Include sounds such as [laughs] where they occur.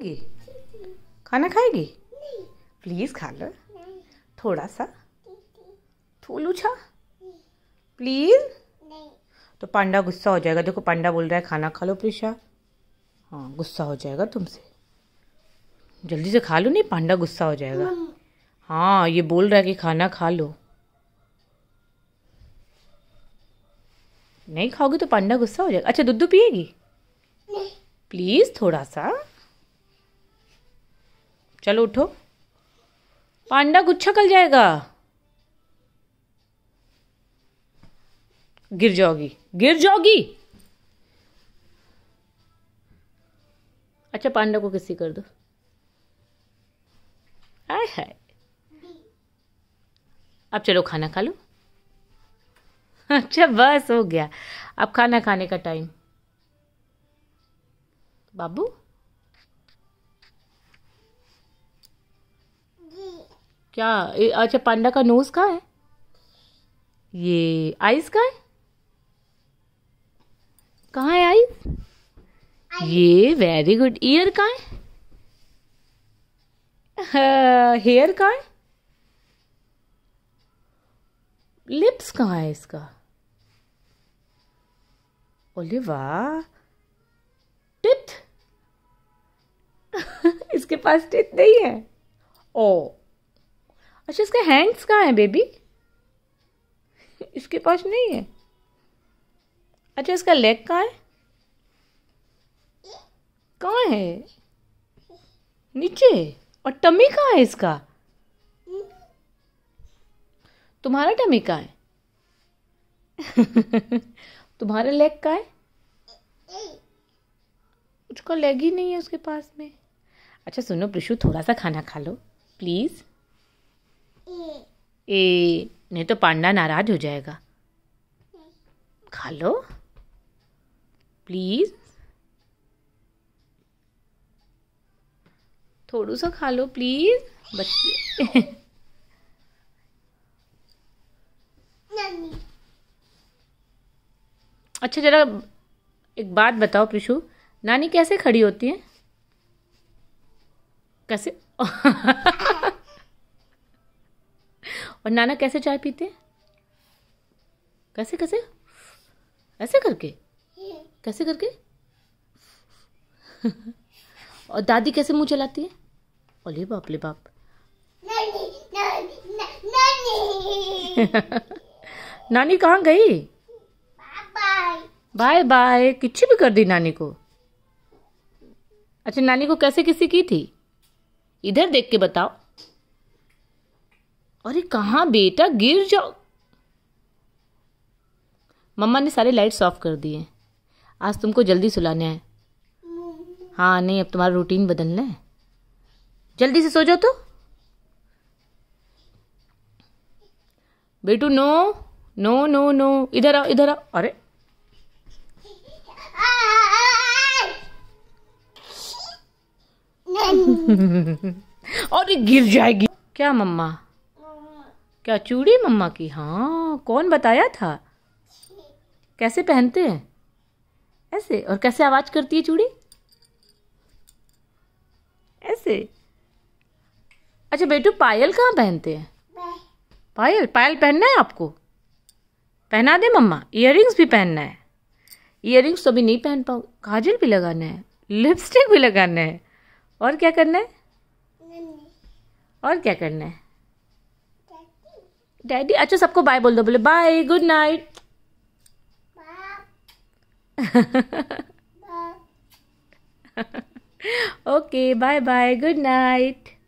खाएगी खाना खाएगी प्लीज़ खा लो थोड़ा सा थोलू छा प्लीज़ तो पांडा गुस्सा हो जाएगा देखो पांडा बोल रहा है खाना खा लो प्रीशा हाँ गुस्सा हो जाएगा तुमसे जल्दी से खा लो नहीं पांडा गुस्सा हो जाएगा हाँ ये बोल रहा है कि खाना खा लो नहीं खाओगी तो पांडा गुस्सा हो जाएगा अच्छा दूध पिएगी प्लीज़ थोड़ा सा चलो उठो पांडा गुच्छा कल जाएगा गिर जाओगी गिर जाओगी अच्छा पांडा को किसी कर दो आय हाय अब चलो खाना खा लो अच्छा बस हो गया अब खाना खाने का टाइम बाबू क्या अच्छा पांडा का नोज़ कहाँ है ये आइस का है कहाँ है आइस ये वेरी गुड ईयर का है हेयर कहाँ है लिप्स [laughs] कहाँ है इसका ओले वाह टिथ [laughs] इसके पास टिथ नहीं है ओ अच्छा इसके हैंड्स कहाँ हैं बेबी इसके पास नहीं है अच्छा इसका लेग कहाँ है कहाँ है नीचे और टमी कहाँ है इसका तुम्हारा टमी कहाँ है [laughs] तुम्हारा लेग कहाँ है उसका लेग ही नहीं है उसके पास में अच्छा सुनो प्रिशु थोड़ा सा खाना खा लो प्लीज़ ए नहीं तो पांडा नाराज हो जाएगा खा लो प्लीज थोड़ू सा खा लो प्लीज बच्चे अच्छा जरा एक बात बताओ पिशु नानी कैसे खड़ी होती है कैसे [laughs] और नाना कैसे चाय पीते हैं कैसे कैसे ऐसे करके कैसे करके [laughs] और दादी कैसे मुंह चलाती है ओले बाप ले बाप [laughs] नानी कहाँ गई बाय बाय किच्ची भी कर दी नानी को अच्छा नानी को कैसे किसी की थी इधर देख के बताओ अरे कहाँ बेटा गिर जाओ मम्मा ने सारे लाइट्स ऑफ कर दिए आज तुमको जल्दी सुलाने आए हाँ नहीं अब तुम्हारा रूटीन बदलना है जल्दी से सो जाओ तो बेटू नो नो नो नो इधर आओ इधर आओ अरे [laughs] और गिर जाएगी क्या मम्मा क्या चूड़ी मम्मा की हाँ कौन बताया था कैसे पहनते हैं ऐसे और कैसे आवाज़ करती है चूड़ी ऐसे अच्छा बेटू पायल कहाँ पहनते हैं पायल पायल पहनना है आपको पहना दे मम्मा इयर भी पहनना है इयर तो अभी नहीं पहन पाओ काजल भी लगाना है लिपस्टिक भी लगाना है और क्या करना है और क्या करना है डैडी अच्छा सबको बाय बोल दो बोले bye good night okay bye bye good night